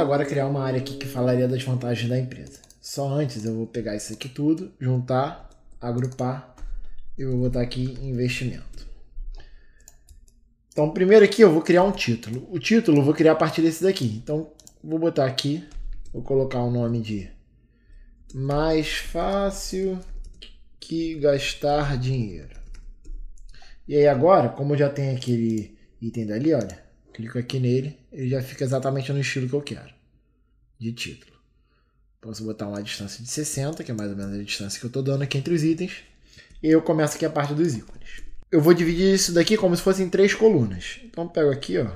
agora criar uma área aqui que falaria das vantagens da empresa. Só antes eu vou pegar isso aqui tudo, juntar, agrupar e vou botar aqui investimento. Então, primeiro aqui eu vou criar um título. O título eu vou criar a partir desse daqui. Então, vou botar aqui, vou colocar o nome de mais fácil que gastar dinheiro. E aí agora, como já tem aquele item dali, olha, clico aqui nele, ele já fica exatamente no estilo que eu quero, de título. Posso botar uma distância de 60, que é mais ou menos a distância que eu estou dando aqui entre os itens. E eu começo aqui a parte dos ícones. Eu vou dividir isso daqui como se fossem três colunas. Então pego aqui, ó,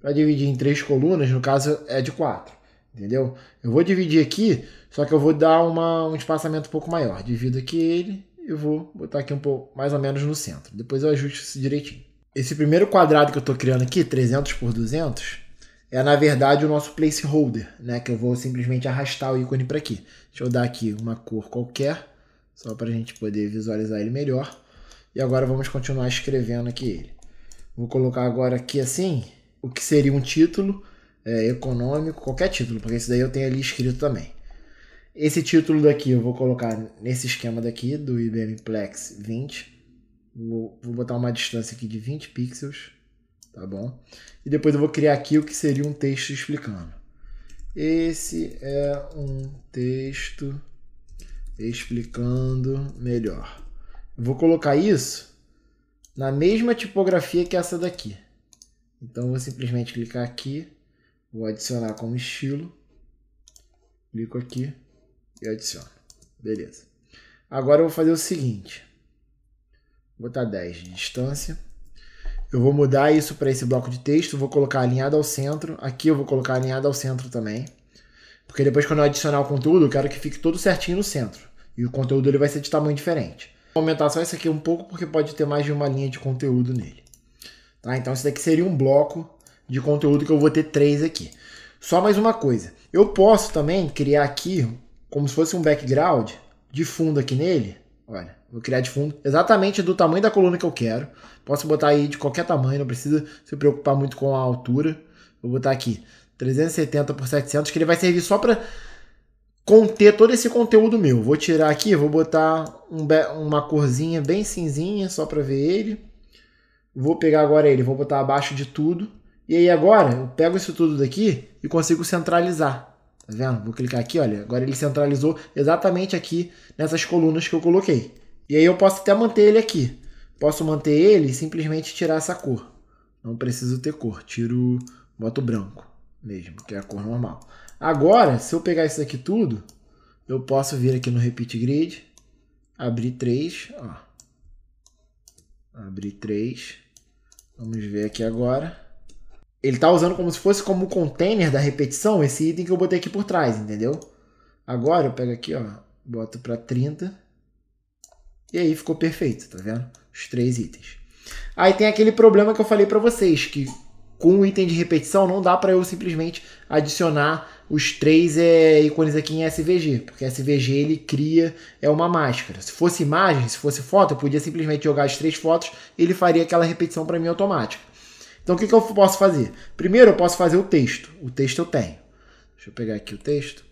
para dividir em três colunas, no caso é de quatro, entendeu? Eu vou dividir aqui, só que eu vou dar uma, um espaçamento um pouco maior. Divido aqui ele e vou botar aqui um pouco mais ou menos no centro. Depois eu ajusto isso direitinho. Esse primeiro quadrado que eu estou criando aqui, 300 por 200, é na verdade o nosso placeholder, né? Que eu vou simplesmente arrastar o ícone para aqui. Deixa eu dar aqui uma cor qualquer, só para a gente poder visualizar ele melhor. E agora vamos continuar escrevendo aqui ele. Vou colocar agora aqui assim, o que seria um título é, econômico, qualquer título, porque isso daí eu tenho ali escrito também. Esse título daqui eu vou colocar nesse esquema daqui do IBM Plex 20. Vou, botar uma distância aqui de 20 pixels, tá bom? E depois eu vou criar aqui o que seria um texto explicando. Esse é um texto explicando melhor. vou colocar isso na mesma tipografia que essa daqui. Então vou simplesmente clicar aqui, vou adicionar como estilo, clico aqui e adiciono. Beleza. Agora eu vou fazer o seguinte. Vou botar 10 de distância. Eu vou mudar isso para esse bloco de texto, vou colocar alinhado ao centro. Aqui eu vou colocar alinhado ao centro também. Porque depois quando eu adicionar o conteúdo, eu quero que fique todo certinho no centro. E o conteúdo ele vai ser de tamanho diferente. Vou aumentar só isso aqui um pouco, porque pode ter mais de uma linha de conteúdo nele. Tá? Então isso daqui seria um bloco de conteúdo que eu vou ter três aqui. Só mais uma coisa. Eu posso também criar aqui, como se fosse um background de fundo aqui nele, Olha, vou criar de fundo exatamente do tamanho da coluna que eu quero. Posso botar aí de qualquer tamanho, não precisa se preocupar muito com a altura. Vou botar aqui 370 por 700, que ele vai servir só para conter todo esse conteúdo meu. Vou tirar aqui, vou botar um uma corzinha bem cinzinha só para ver ele. Vou pegar agora ele, vou botar abaixo de tudo. E aí agora eu pego isso tudo daqui e consigo centralizar. Tá vendo? Vou clicar aqui, olha. Agora ele centralizou exatamente aqui nessas colunas que eu coloquei. E aí eu posso até manter ele aqui. Posso manter ele e simplesmente tirar essa cor. Não preciso ter cor. Tiro, boto branco mesmo, que é a cor normal. Agora, se eu pegar isso aqui tudo, eu posso vir aqui no Repeat Grid, abrir 3, ó. Abrir 3. Vamos ver aqui agora. Ele tá usando como se fosse como container da repetição esse item que eu botei aqui por trás, entendeu? Agora eu pego aqui, ó, boto para 30. E aí ficou perfeito, tá vendo? Os três itens. Aí tem aquele problema que eu falei para vocês, que com o item de repetição não dá para eu simplesmente adicionar os três é, ícones aqui em SVG, porque SVG ele cria é uma máscara. Se fosse imagem, se fosse foto, eu podia simplesmente jogar as três fotos, ele faria aquela repetição para mim automática. Então o que, que eu posso fazer? Primeiro eu posso fazer o texto. O texto eu tenho. Deixa eu pegar aqui o texto.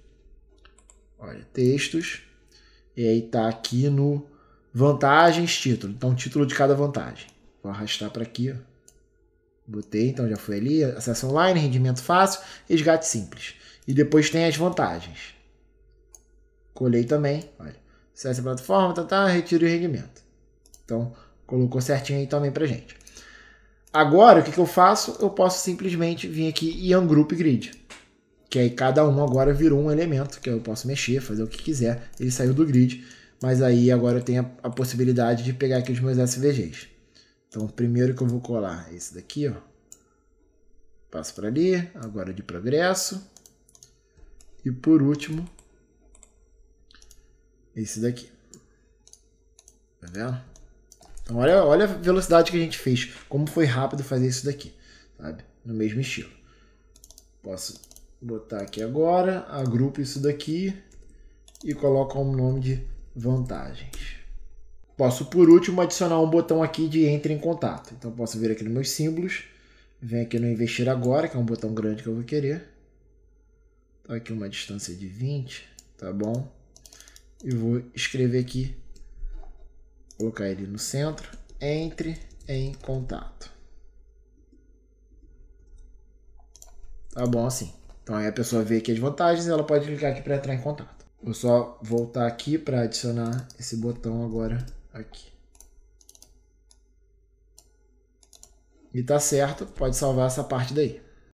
Olha, textos. E aí tá aqui no vantagens, título. Então título de cada vantagem. Vou arrastar para aqui. Ó. Botei, então já foi ali. Acesso online, rendimento fácil, resgate simples. E depois tem as vantagens. Colei também, olha. Acesso à plataforma, tá, tá, retiro e rendimento. Então, colocou certinho aí também pra gente. Agora, o que, que eu faço? Eu posso simplesmente vir aqui e ungroup grid. Que aí cada um agora virou um elemento, que eu posso mexer, fazer o que quiser. Ele saiu do grid, mas aí agora eu tenho a, a possibilidade de pegar aqui os meus SVGs. Então, o primeiro que eu vou colar é esse daqui, ó. Passo para ali, agora de progresso. E por último, esse daqui. Tá vendo? Então olha, olha a velocidade que a gente fez, como foi rápido fazer isso daqui, sabe? No mesmo estilo. Posso botar aqui agora, agrupo isso daqui e coloco um nome de vantagens. Posso, por último, adicionar um botão aqui de entre em contato. Então posso vir aqui nos meus símbolos, vem aqui no investir agora, que é um botão grande que eu vou querer. Tá aqui uma distância de 20, tá bom? E vou escrever aqui colocar ele no centro, entre em contato. Tá bom assim. Então aí a pessoa vê aqui as vantagens e ela pode clicar aqui para entrar em contato. Vou só voltar aqui para adicionar esse botão agora aqui. E tá certo, pode salvar essa parte daí.